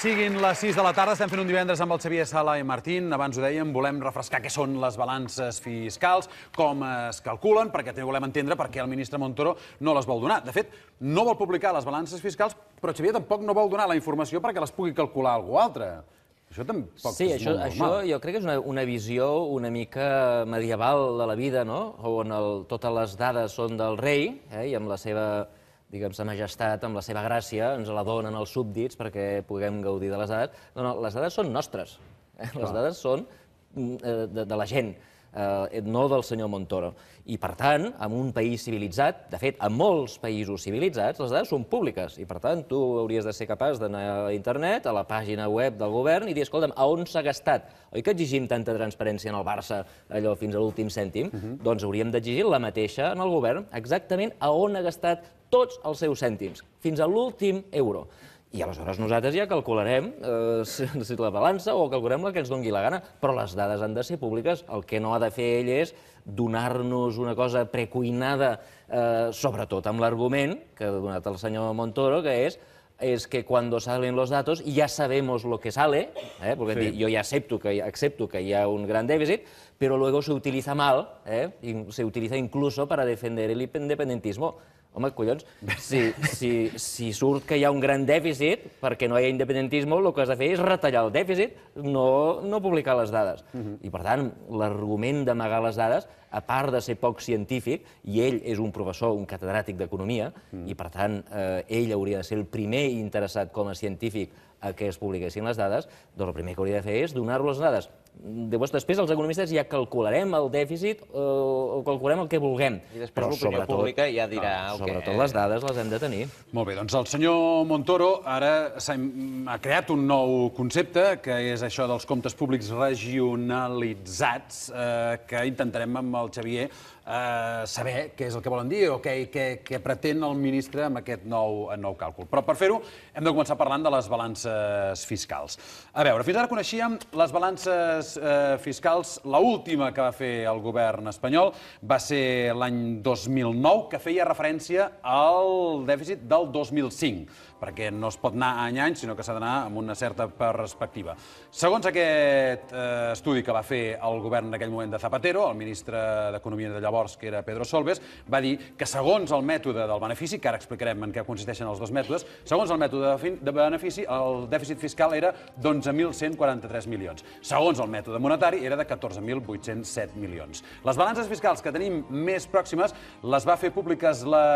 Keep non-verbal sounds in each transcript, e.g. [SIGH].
Siguin les 6 de la tarda, estem fent un divendres amb el Xavier Sala i Martín. Abans ho dèiem, volem refrescar què són les balances fiscals, com es calculen, perquè també volem entendre per què el ministre Montoro no les vol donar. De fet, no vol publicar les balances fiscals, però Xavier tampoc no vol donar la informació perquè les pugui calcular algú altre. Això tampoc sí, és això, molt normal. això jo crec que és una, una visió una mica medieval de la vida, no? On el, totes les dades són del rei eh, i amb la seva diguem, sa majestat, amb la seva gràcia, ens la donen els súbdits perquè puguem gaudir de les dades. No, no, les dades són nostres. Eh? Les dades són mm, eh, de, de la gent eh, no del senyor Montoro. I, per tant, en un país civilitzat, de fet, en molts països civilitzats, les dades són públiques. I, per tant, tu hauries de ser capaç d'anar a internet, a la pàgina web del govern, i dir, escolta'm, a on s'ha gastat? Oi que exigim tanta transparència en el Barça, allò fins a l'últim cèntim? Uh mhm. -huh. Doncs hauríem d'exigir la mateixa en el govern, exactament a on ha gastat tots els seus cèntims, fins a l'últim euro. I aleshores nosaltres ja calcularem eh, si, [LAUGHS] si la balança o calcularem la que ens dongui la gana, però les dades han de ser públiques. El que no ha de fer ell és donar-nos una cosa precuinada, eh, sobretot amb l'argument que ha donat el senyor Montoro, que és és que quan salen los datos ja sabemos lo que sale, ¿eh? porque sí. jo ja accepto que, accepto que hay un gran dèficit, però luego se utiliza mal, ¿eh? se utiliza incluso para defender el independentismo. Home, collons, si, si, si surt que hi ha un gran dèficit, perquè no hi ha independentisme, el que has de fer és retallar el dèficit, no, no publicar les dades. Uh mhm. -huh. I, per tant, l'argument d'amagar les dades, a part de ser poc científic, i ell és un professor, un catedràtic d'economia, uh mhm. -huh. i, per tant, eh, ell hauria de ser el primer interessat com a científic a que es publiquessin les dades, doncs el primer que hauria de fer és donar-les dades Llavors, després els economistes ja calcularem el dèficit eh, o calculem el que vulguem. I després l'opinió pública ja dirà... No, sobretot que... les dades les hem de tenir. Molt bé, doncs el senyor Montoro ara ha, ha creat un nou concepte, que és això dels comptes públics regionalitzats, eh, que intentarem amb el Xavier Eh, saber què és el que volen dir o què, què, què pretén el ministre amb aquest nou, nou càlcul. Però per fer-ho hem de començar parlant de les balances fiscals. A veure, fins ara coneixíem les balances eh, fiscals, la última que va fer el govern espanyol va ser l'any 2009, que feia referència al dèficit del 2005 perquè no es pot anar a any any, sinó que s'ha d'anar amb una certa perspectiva. Segons aquest eh, estudi que va fer el govern en aquell moment de Zapatero, el ministre d'Economia de llavors, que era Pedro Solbes, va dir que segons el mètode del benefici, que ara explicarem en què consisteixen els dos mètodes, segons el mètode de benefici, el dèficit fiscal era d'11.143 milions. Segons el mètode monetari, era de 14.807 milions. Les balances fiscals que tenim més pròximes les va fer públiques la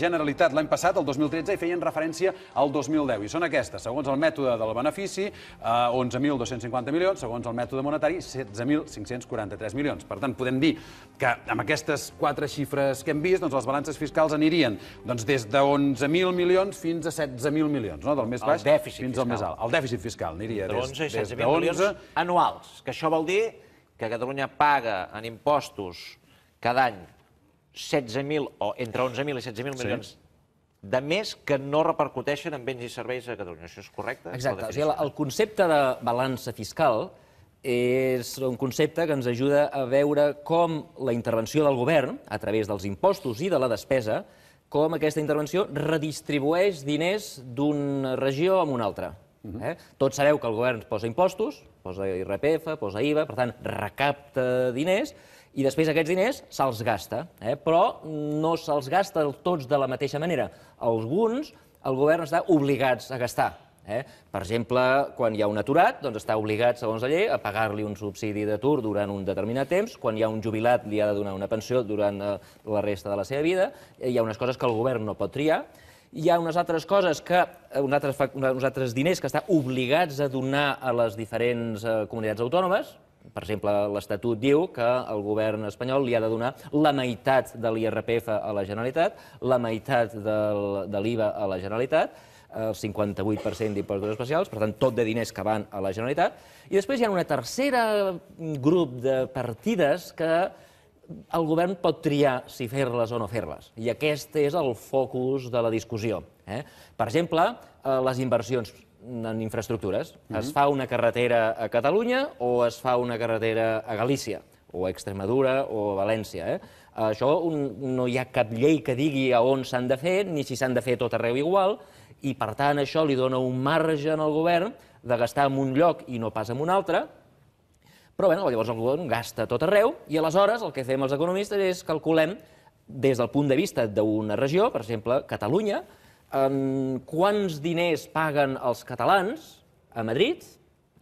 Generalitat l'any passat, el 2013, i feien referència al 2010. I són aquestes, segons el mètode del benefici, 11.250 eh, milions, segons el mètode monetari, 16.543 milions. Per tant, podem dir que amb aquestes quatre xifres que hem vist, doncs les balances fiscals anirien doncs, des de 11.000 milions fins a 16.000 milions, no? del més baix fins fiscal. al més alt. El dèficit fiscal aniria de 11 des, des de 11.000 milions anuals, que això vol dir que Catalunya paga en impostos cada any 16.000 o entre 11.000 i 16.000 milions sí de més que no repercuteixen en béns i serveis a Catalunya. Això és correcte? Exacte. O sigui, el concepte de balança fiscal és un concepte que ens ajuda a veure com la intervenció del govern, a través dels impostos i de la despesa, com aquesta intervenció redistribueix diners d'una regió a una altra. Uh mhm. -huh. eh? Tots sabeu que el govern posa impostos, posa IRPF, posa IVA, per tant, recapta diners, i després aquests diners se'ls gasta, eh? però no se'ls gasta tots de la mateixa manera. Alguns el govern està obligats a gastar. Eh? Per exemple, quan hi ha un aturat, doncs està obligat, segons la llei, a pagar-li un subsidi d'atur durant un determinat temps, quan hi ha un jubilat li ha de donar una pensió durant eh, la resta de la seva vida, hi ha unes coses que el govern no pot triar, hi ha unes altres coses que, eh, uns altres, uns altres diners que està obligats a donar a les diferents eh, comunitats autònomes, per exemple, l'Estatut diu que el govern espanyol li ha de donar la meitat de l'IRPF a la Generalitat, la meitat de l'IVA a la Generalitat, el 58% d'impostos especials, per tant, tot de diners que van a la Generalitat. I després hi ha una tercera grup de partides que el govern pot triar si fer-les o no fer-les. I aquest és el focus de la discussió. Eh? Per exemple, eh, les inversions en infraestructures. Mm -hmm. Es mhm. fa una carretera a Catalunya o es fa una carretera a Galícia, o a Extremadura o a València. Eh? Això un, no hi ha cap llei que digui a on s'han de fer, ni si s'han de fer tot arreu igual, i per tant això li dona un marge al govern de gastar en un lloc i no pas en un altre, però bueno, llavors el govern gasta tot arreu i aleshores el que fem els economistes és calculem des del punt de vista d'una regió, per exemple, Catalunya, en quants diners paguen els catalans a Madrid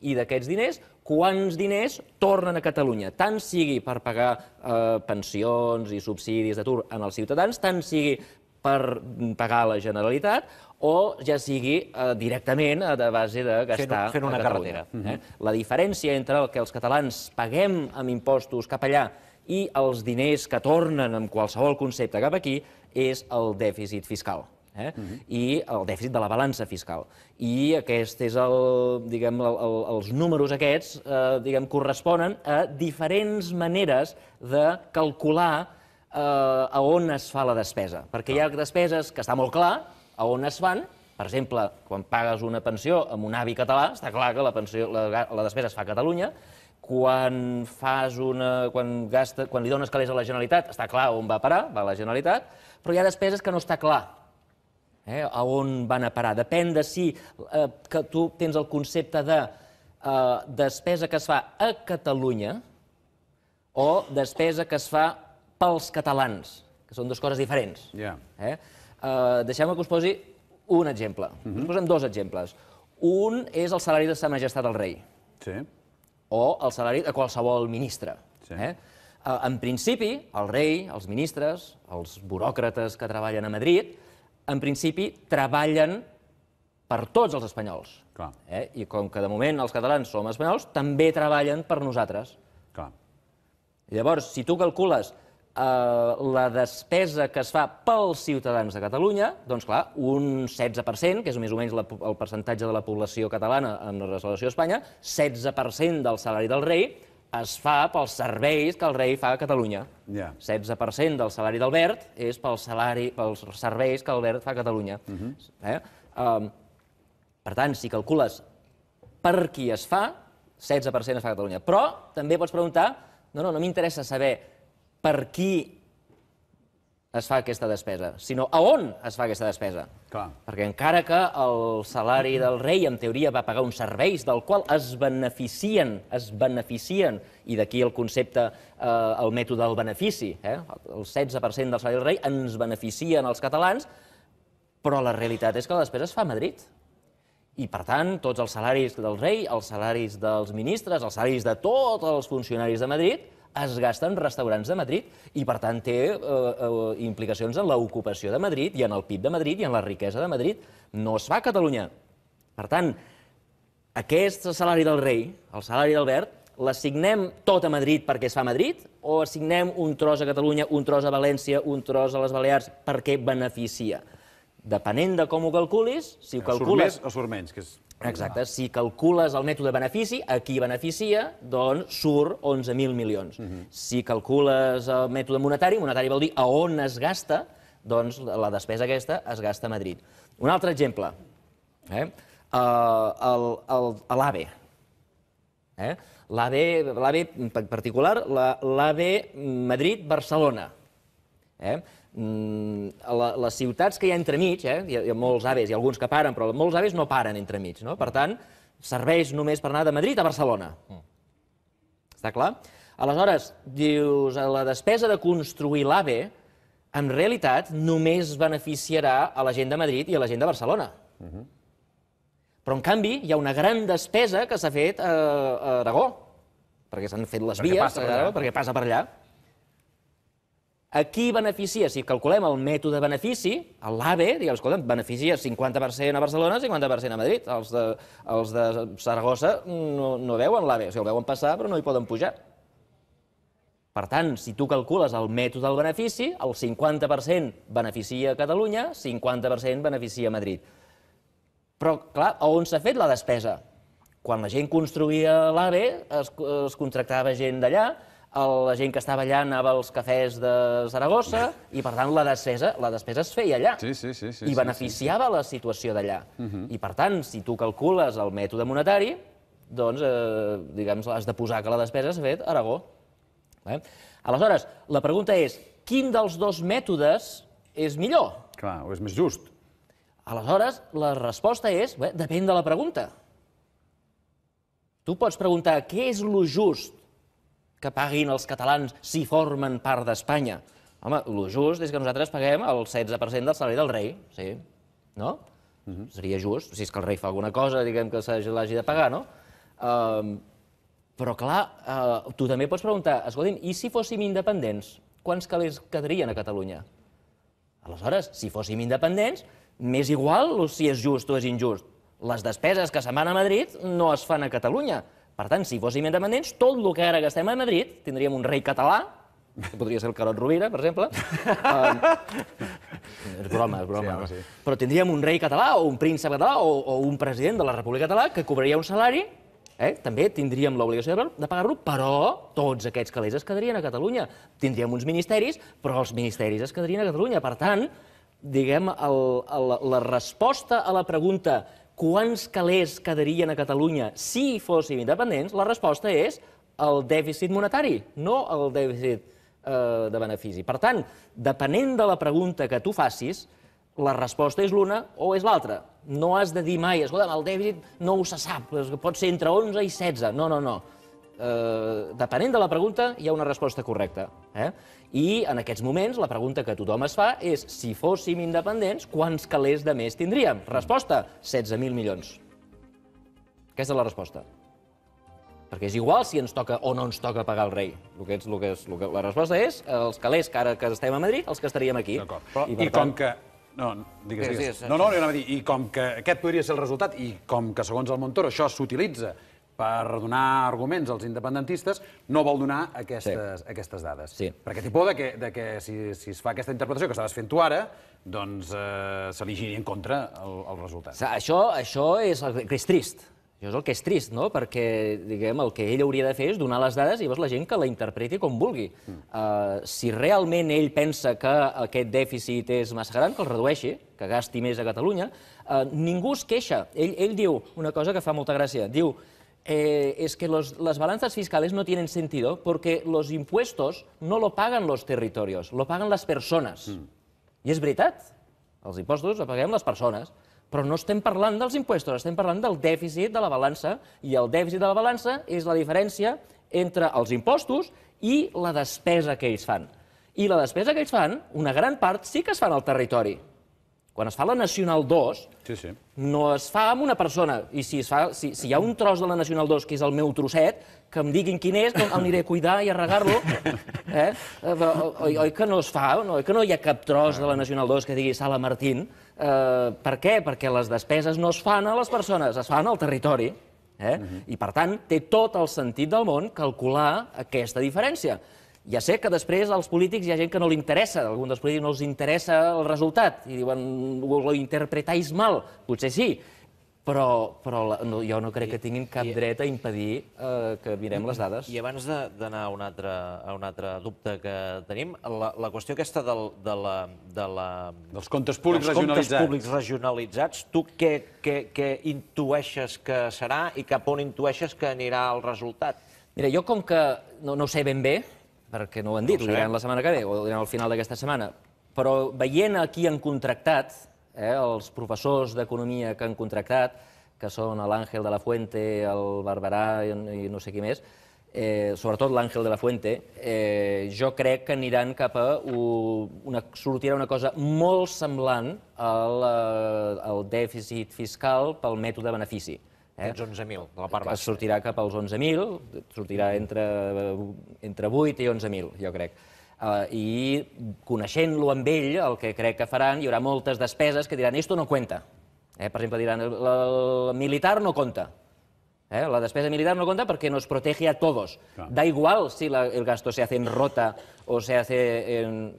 i d'aquests diners quants diners tornen a Catalunya, tant sigui per pagar eh, pensions i subsidis d'atur en els ciutadans, tant sigui per pagar la Generalitat, o ja sigui eh, directament a eh, de base de gastar fent, fent una a Catalunya. Carretera. Mm -hmm. eh? Mhm. La diferència entre el que els catalans paguem amb impostos cap allà i els diners que tornen amb qualsevol concepte cap aquí és el dèficit fiscal eh? Mm -hmm. i el dèficit de la balança fiscal. I aquest és el, diguem, el, el, els números aquests eh, diguem, corresponen a diferents maneres de calcular eh, a on es fa la despesa. Perquè hi ha despeses que està molt clar a on es fan, per exemple, quan pagues una pensió amb un avi català, està clar que la, pensió, la, la despesa es fa a Catalunya, quan fas una... Quan, gasta, quan li dones calés a la Generalitat, està clar on va parar, va a la Generalitat, però hi ha despeses que no està clar eh, a on van a parar. Depèn de si eh, que tu tens el concepte de eh, despesa que es fa a Catalunya o despesa que es fa pels catalans, que són dues coses diferents. Yeah. Eh? Eh, Deixeu-me que us posi un exemple. Mm -hmm. Us mhm. posem dos exemples. Un és el salari de sa majestat del rei. Sí. O el salari de qualsevol ministre. Sí. Eh, eh? En principi, el rei, els ministres, els buròcrates que treballen a Madrid, en principi, treballen per tots els espanyols. Clar. Eh? I com que de moment els catalans som espanyols, també treballen per nosaltres. Clar. Llavors, si tu calcules eh, la despesa que es fa pels ciutadans de Catalunya, doncs clar, un 16%, que és més o menys la, el percentatge de la població catalana en relació a Espanya, 16% del salari del rei, es fa pels serveis que el rei fa a Catalunya. Yeah. 16% del salari d'Albert és pel salari, pels serveis que Albert fa a Catalunya. Uh mhm. -huh. eh? um, per tant, si calcules per qui es fa, 16% es fa a Catalunya. Però també pots preguntar, no, no, no m'interessa saber per qui es fa aquesta despesa, sinó a on es fa aquesta despesa. Perquè encara que el salari del rei, en teoria, va pagar uns serveis del qual es beneficien, es beneficien, i d'aquí el concepte, eh, el mètode del benefici, eh? el 16% del salari del rei ens beneficien els catalans, però la realitat és que la despesa es fa a Madrid. I, per tant, tots els salaris del rei, els salaris dels ministres, els salaris de tots els funcionaris de Madrid es gasta en restaurants de Madrid i, per tant, té eh, eh implicacions en l'ocupació de Madrid i en el PIB de Madrid i en la riquesa de Madrid. No es fa a Catalunya. Per tant, aquest salari del rei, el salari d'Albert, l'assignem tot a Madrid perquè es fa a Madrid o assignem un tros a Catalunya, un tros a València, un tros a les Balears perquè beneficia? Depenent de com ho calculis, si ho calcules... surt més o surt menys, que és Exacte, si calcules el mètode de benefici, a qui beneficia, doncs surt 11.000 milions. Uh mhm. -huh. Si calcules el mètode monetari, monetari vol dir a on es gasta, doncs la despesa aquesta es gasta a Madrid. Un altre exemple, eh? uh, l'AVE. Eh? eh? L'AVE particular, l'AVE Madrid-Barcelona. Eh? Mm, les ciutats que hi ha entremig, eh, hi ha, molts aves, hi ha alguns que paren, però molts aves no paren entremig, no? Per tant, serveix només per anar de Madrid a Barcelona. Mm. Està clar? Aleshores, dius, eh, la despesa de construir l'AVE, en realitat, només beneficiarà a la gent de Madrid i a la gent de Barcelona. Mhm. Però, en canvi, hi ha una gran despesa que s'ha fet a, Aragó, perquè s'han fet les vies, perquè passa per allà. A qui beneficia? Si calculem el mètode benefici, l'AVE, diguem, escolta, beneficia 50% a Barcelona, 50% a Madrid. Els de, els de Saragossa no, no veuen l'AVE, o sigui, el veuen passar però no hi poden pujar. Per tant, si tu calcules el mètode del benefici, el 50% beneficia Catalunya, 50% beneficia Madrid. Però, clar, on s'ha fet la despesa? Quan la gent construïa l'AVE, es, es contractava gent d'allà, la gent que estava allà anava als cafès de Saragossa i, per tant, la despesa, la despesa es feia allà sí, sí, sí, sí, i beneficiava sí, sí. la situació d'allà. Uh mhm. -huh. I, per tant, si tu calcules el mètode monetari, doncs, eh, diguem, has de posar que la despesa s'ha fet a Aragó. Eh? Aleshores, la pregunta és, quin dels dos mètodes és millor? Clar, o és més just. Aleshores, la resposta és, bé, depèn de la pregunta. Tu pots preguntar què és lo just que paguin els catalans si formen part d'Espanya. Home, el just és que nosaltres paguem el 16% del salari del rei, sí, no? Mm Seria just, si és que el rei fa alguna cosa, diguem que l'hagi de pagar, no? Um, però, clar, uh, tu també pots preguntar, escolti'm, i si fóssim independents, quants calés quedarien a Catalunya? Aleshores, si fóssim independents, m'és igual si és just o és injust. Les despeses que se'n van a Madrid no es fan a Catalunya. Per tant, si fóssim independents, tot el que ara gastem a Madrid, tindríem un rei català, que podria ser el Carot Rovira, per exemple. uh, [LAUGHS] és broma, és broma. Sí, home, sí. Però tindríem un rei català, o un príncep català, o, o un president de la República Català que cobraria un salari eh? també tindríem l'obligació de pagar-lo, però tots aquests calés es quedarien a Catalunya. Tindríem uns ministeris, però els ministeris es quedarien a Catalunya. Per tant, diguem, el, el, la resposta a la pregunta quants calés quedarien a Catalunya si fóssim independents, la resposta és el dèficit monetari, no el dèficit eh, de benefici. Per tant, depenent de la pregunta que tu facis, la resposta és l'una o és l'altra. No has de dir mai, escolta, el dèficit no ho se sap, pot ser entre 11 i 16. No, no, no eh, depenent de la pregunta, hi ha una resposta correcta. Eh? I en aquests moments la pregunta que tothom es fa és si fóssim independents, quants calés de més tindríem? Resposta, 16.000 milions. Aquesta és la resposta. Perquè és igual si ens toca o no ens toca pagar el rei. El que és, el que és, el que... La resposta és els calés que ara que estem a Madrid, els que estaríem aquí. D'acord. I, I tant... com que no, digues, digues. No, no, anava a dir, i com que aquest podria ser el resultat, i com que segons el Montoro això s'utilitza per donar arguments als independentistes, no vol donar aquestes, sí. aquestes dades. Sí. Perquè té por de que, de que si, si es fa aquesta interpretació que estàs fent tu ara, doncs eh, se li giri en contra el, el resultat. Això, això és el que és trist. Això és el que és trist, no? Perquè, diguem, el que ell hauria de fer és donar les dades i llavors la gent que la interpreti com vulgui. Mm. Uh, si realment ell pensa que aquest dèficit és massa gran, que el redueixi, que gasti més a Catalunya, uh, ningú es queixa. Ell, ell diu una cosa que fa molta gràcia. Diu, eh, es que los, las balanzas fiscales no tienen sentido porque los impuestos no lo pagan los territorios, lo pagan las persones. Mm. I és veritat, els impostos els paguem les persones, però no estem parlant dels impuestos, estem parlant del dèficit de la balança, i el dèficit de la balança és la diferència entre els impostos i la despesa que ells fan. I la despesa que ells fan, una gran part sí que es fan al territori, quan es fa la Nacional 2, sí, sí. no es fa amb una persona. I si, es fa, si, si hi ha un tros de la Nacional 2, que és el meu trosset, que em diguin quin és, doncs el aniré a cuidar i a regar-lo. Eh? eh oi, oi que no es fa? No, Oi que no hi ha cap tros de la Nacional 2 que digui Sala Martín? Eh, per què? Perquè les despeses no es fan a les persones, es fan al territori. Eh? Uh -huh. I, per tant, té tot el sentit del món calcular aquesta diferència. Ja sé que després als polítics hi ha gent que no li interessa, a algun dels polítics no els interessa el resultat, i diuen, ho interpretais mal, potser sí, però, però la, no, jo no crec I, que tinguin cap i, dret a impedir eh, que mirem les dades. I abans d'anar a, un altre, a un altre dubte que tenim, la, la qüestió aquesta del, de la, de la, dels comptes públics dels regionalitzats. públics regionalitzats, tu què, què, què intueixes que serà i cap on intueixes que anirà el resultat? Mira, jo com que no, no sé ben bé, perquè no ho han dit, ho, diran la setmana que ve, o ho diran al final d'aquesta setmana, però veient a qui han contractat, eh, els professors d'economia que han contractat, que són l'Àngel de la Fuente, el Barberà i no sé qui més, eh, sobretot l'Àngel de la Fuente, eh, jo crec que aniran cap a... Una, sortirà una cosa molt semblant al, al dèficit fiscal pel mètode benefici. Eh? Aquests 11.000, de la part baixa. Sortirà cap als 11.000, sortirà entre, entre 8 i 11.000, jo crec. Uh, I coneixent-lo amb ell, el que crec que faran, hi haurà moltes despeses que diran «esto no cuenta». Eh? Per exemple, diran «el, el militar no compta». Eh? La despesa militar no compta perquè nos protege a todos. Claro. Da igual si la, el gasto se hace en rota o se hace en...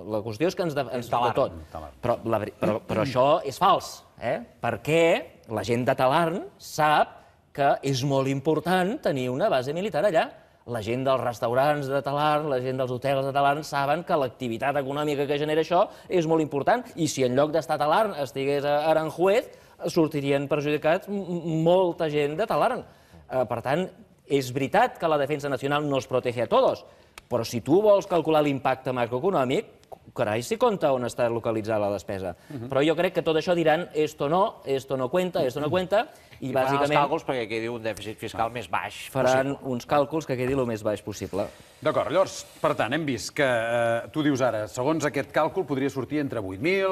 La qüestió és que ens... De, ens de tot. Però, la, però, però això és fals eh? perquè la gent de Talarn sap que és molt important tenir una base militar allà. La gent dels restaurants de Talarn, la gent dels hotels de Talarn saben que l'activitat econòmica que genera això és molt important i si en lloc d'estar a Talarn estigués a Aranjuez, sortirien perjudicats molta gent de Talarn. Eh, per tant, és veritat que la defensa nacional no es protege a tots, però si tu vols calcular l'impacte macroeconòmic, carai, si compta on està localitzada la despesa. Mhm. Però jo crec que tot això diran, esto no, esto no cuenta, esto no mhm. cuenta, i, I bàsicament, els càlculs perquè quedi un dèficit fiscal més baix Faran uns càlculs que quedi el més baix possible. D'acord, llavors, per tant, hem vist que eh, tu dius ara, segons aquest càlcul podria sortir entre 8.000,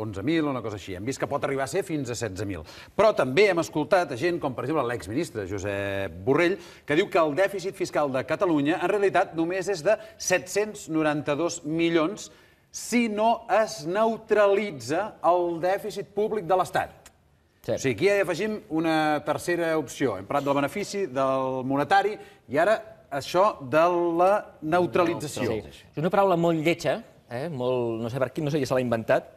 11.000, una cosa així. Hem vist que pot arribar a ser fins a 16.000. Però també hem escoltat a gent com, per exemple, l'exministre Josep Borrell, que diu que el dèficit fiscal de Catalunya en realitat només és de 792 milions si no es neutralitza el dèficit públic de l'Estat. Sí. O sigui, aquí ja afegim una tercera opció. Hem parlat del benefici, del monetari, i ara això de la neutralització. No, Sí. És una paraula molt lletja, eh? molt, no sé per qui, no sé si se l'ha inventat,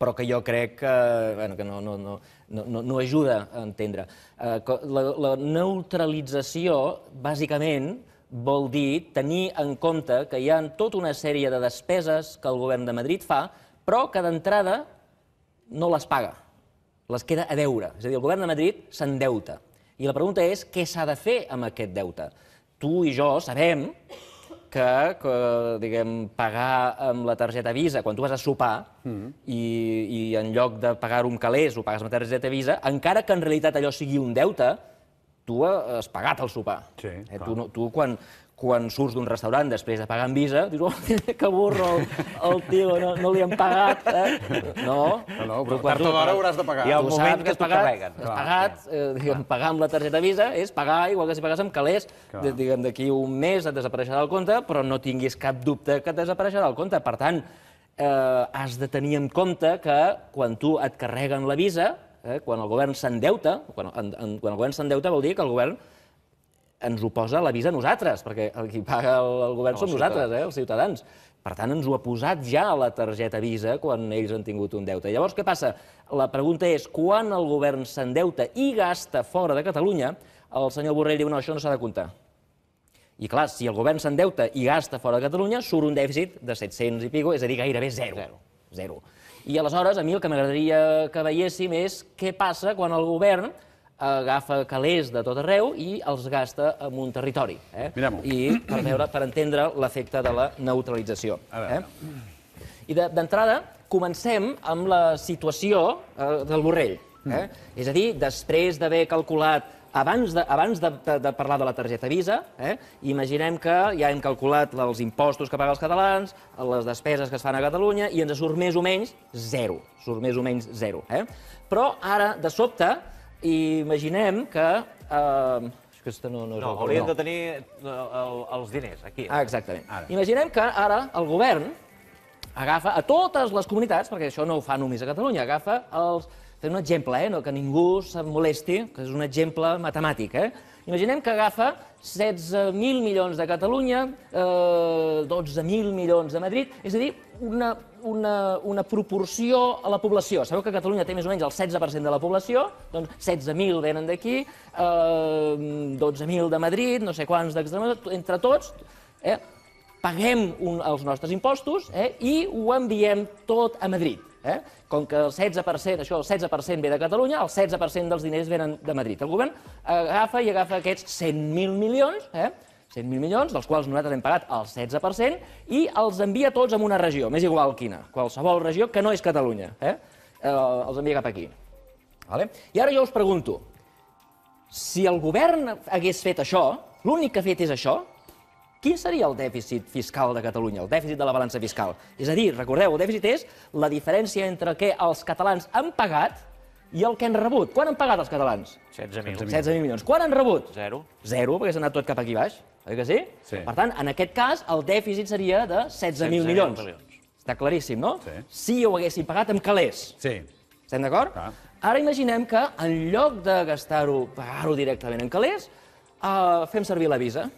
però que jo crec que, bueno, que no, no, no, no, no ajuda a entendre. Eh, la, la neutralització, bàsicament, vol dir tenir en compte que hi ha tota una sèrie de despeses que el govern de Madrid fa, però que d'entrada no les paga les queda a deure. És a dir, el govern de Madrid s'endeuta. I la pregunta és què s'ha de fer amb aquest deute. Tu i jo sabem que, que diguem, pagar amb la targeta Visa quan tu vas a sopar mm -hmm. i, i en lloc de pagar un calés ho pagues amb la targeta Visa, encara que en realitat allò sigui un deute, tu has pagat el sopar. Sí, eh, tu, no, tu quan, quan surts d'un restaurant després de pagar amb visa, dius, oh, [LAUGHS] que burro, el, el tio, no, no li han pagat, eh? No, no, no però, però tard o d'hora hauràs de pagar. Hi ha un moment que, que pagat, carreguen. Has pagat, eh, diguem, pagar amb la targeta visa és pagar, igual que si pagues amb calés, Clar. diguem, d'aquí un mes et desapareixerà el compte, però no tinguis cap dubte que et desapareixerà el compte. Per tant, eh, has de tenir en compte que quan tu et carreguen la visa, eh, quan el govern s'endeuta, quan, en, quan el govern s'endeuta vol dir que el govern ens ho posa l'avís a nosaltres, perquè el qui paga el, el govern no, som nosaltres, eh, els ciutadans. Per tant, ens ho ha posat ja a la targeta Visa quan ells han tingut un deute. Llavors, què passa? La pregunta és, quan el govern s'endeuta i gasta fora de Catalunya, el senyor Borrell diu, no, això no s'ha de comptar. I clar, si el govern s'endeuta i gasta fora de Catalunya, surt un dèficit de 700 i pico, és a dir, gairebé zero. Zero. zero. I aleshores, a mi el que m'agradaria que veiéssim és què passa quan el govern agafa calés de tot arreu i els gasta en un territori. Eh? I per, veure, per entendre l'efecte de la neutralització. Eh? I d'entrada, de, comencem amb la situació eh, del Borrell. Eh? Mm. És a dir, després d'haver calculat abans, de, abans de, de, de parlar de la targeta Visa, eh, imaginem que ja hem calculat els impostos que paguen els catalans, les despeses que es fan a Catalunya, i ens surt més o menys zero. Surt més o menys zero. Eh? Però ara, de sobte, i imaginem que... Eh, que no, no no, hauríem no. de tenir eh, el, els diners aquí. Ah, exactament. Ara. Imaginem que ara el govern agafa a totes les comunitats, perquè això no ho fa només a Catalunya, agafa els... Fem un exemple, eh, no, que ningú se'n molesti, que és un exemple matemàtic. Eh? Imaginem que agafa 16.000 milions de Catalunya, eh, 12.000 milions de Madrid, és a dir, una una, una proporció a la població. Sabeu que Catalunya té més o menys el 16% de la població, doncs 16.000 venen d'aquí, eh, 12.000 de Madrid, no sé quants d'Extremadura, entre tots, eh, paguem un, els nostres impostos eh, i ho enviem tot a Madrid. Eh? Com que el 16%, això, el 16% ve de Catalunya, el 16% dels diners venen de Madrid. El govern agafa i agafa aquests 100.000 milions, eh? 100.000 milions, dels quals nosaltres hem pagat el 16%, i els envia tots a una regió, més igual quina, qualsevol regió que no és Catalunya. Eh? Eh, els envia cap aquí. Vale? I ara jo us pregunto, si el govern hagués fet això, l'únic que ha fet és això, quin seria el dèficit fiscal de Catalunya, el dèficit de la balança fiscal? És a dir, recordeu, el dèficit és la diferència entre què els catalans han pagat i el que han rebut. Quan han pagat els catalans? 16.000 16 milions. 16 milions. Quan han rebut? Zero. Zero, perquè s'ha anat tot cap aquí baix oi que sí? sí? Per tant, en aquest cas, el dèficit seria de 16.000 16 milions. milions. Està claríssim, no? Sí. Si ho haguéssim pagat amb calés. Sí. Estem d'acord? Ara imaginem que, en lloc de gastar-ho, pagar-ho directament en calés, eh, fem servir la visa.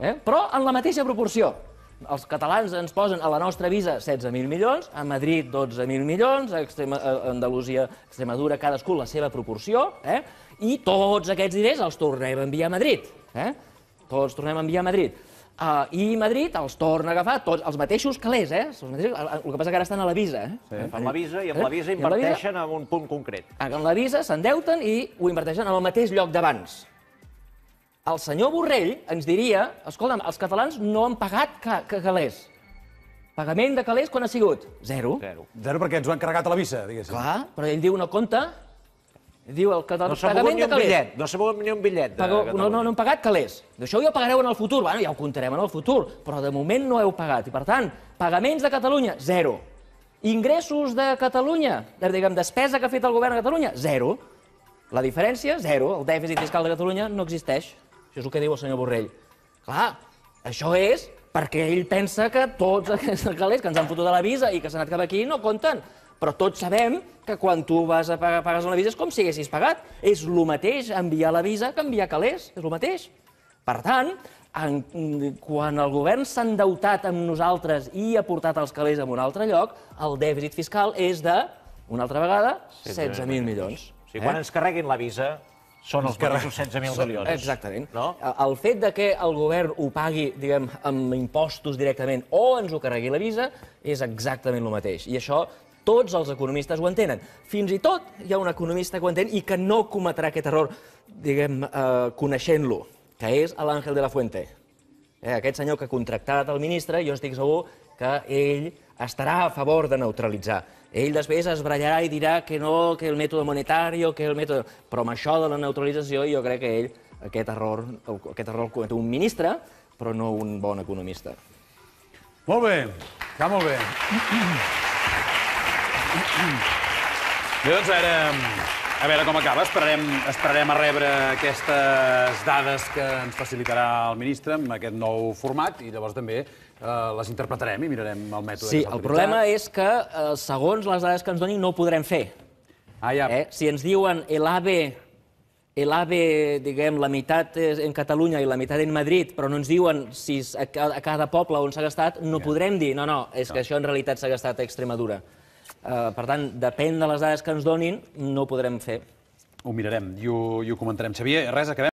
Eh? Però en la mateixa proporció. Els catalans ens posen a la nostra visa 16.000 milions, a Madrid 12.000 milions, a, Extrema, a Andalusia, Extremadura, cadascú la seva proporció, eh? i tots aquests diners els tornem a enviar a Madrid. Eh? tots tornem a enviar a Madrid. Uh, I Madrid els torna a agafar tots els mateixos calés, eh? Els mateixos, el, el que passa que ara estan a la visa. Eh? Sí. Fan la visa i amb la eh? visa inverteixen en un punt concret. Ah, amb la visa s'endeuten i ho inverteixen en el mateix lloc d'abans. El senyor Borrell ens diria, escolta'm, els catalans no han pagat ca ca calés. Pagament de calés quan ha sigut? Zero. Zero, Zero perquè ens ho han carregat a la visa, diguéssim. Clar, però ell diu, no, compte, Diu el que no pagament de calés. Bitllet, no s'ha mogut ni un bitllet de Pagó, No, no, no hem pagat calés. Això ja ho pagareu en el futur. Bueno, ja ho comptarem en el futur, però de moment no heu pagat. I per tant, pagaments de Catalunya, zero. Ingressos de Catalunya, de, eh, diguem, despesa que ha fet el govern de Catalunya, zero. La diferència, zero. El dèficit fiscal de Catalunya no existeix. Això és el que diu el senyor Borrell. Clar, això és perquè ell pensa que tots aquests calés que ens han fotut de la visa i que s'han anat cap aquí no compten. Però tots sabem que quan tu vas a pagar, pagues una visa és com si haguessis pagat. És el mateix enviar la visa que enviar calés, és el mateix. Per tant, en, quan el govern s'ha endeutat amb nosaltres i ha portat els calés a un altre lloc, el dèficit fiscal és de, una altra vegada, 16.000 milions. O sigui, quan eh? ens carreguin la visa, són els que mateixos 16.000 milions. Exactament. No? El fet de que el govern ho pagui, diguem, amb impostos directament o ens ho carregui la visa, és exactament el mateix. I això tots els economistes ho entenen. Fins i tot hi ha un economista que ho entén i que no cometrà aquest error, diguem, eh, coneixent-lo, que és l'Àngel de la Fuente. Eh, aquest senyor que ha contractat el ministre, jo estic segur que ell estarà a favor de neutralitzar. Ell després es brallarà i dirà que no, que el mètode monetari, que el mètode... Però amb això de la neutralització jo crec que ell aquest error, aquest error el comet un ministre, però no un bon economista. Molt bé, està molt bé. Bé, doncs ara... A veure com acaba. Esperarem, esperarem a rebre aquestes dades que ens facilitarà el ministre amb aquest nou format i llavors també eh, les interpretarem i mirarem el mètode sí, que el problema és que, eh, segons les dades que ens donin, no ho podrem fer. Ah, ja. Eh? Si ens diuen l'AVE l'AVE, diguem, la meitat és en Catalunya i la meitat en Madrid, però no ens diuen si a cada poble on s'ha gastat, no ja. podrem dir, no, no, és no. que això en realitat s'ha gastat a Extremadura. Eh, per tant, depèn de les dades que ens donin, no ho podrem fer. Ho mirarem i ho, i ho comentarem. Xavier, res, acabem.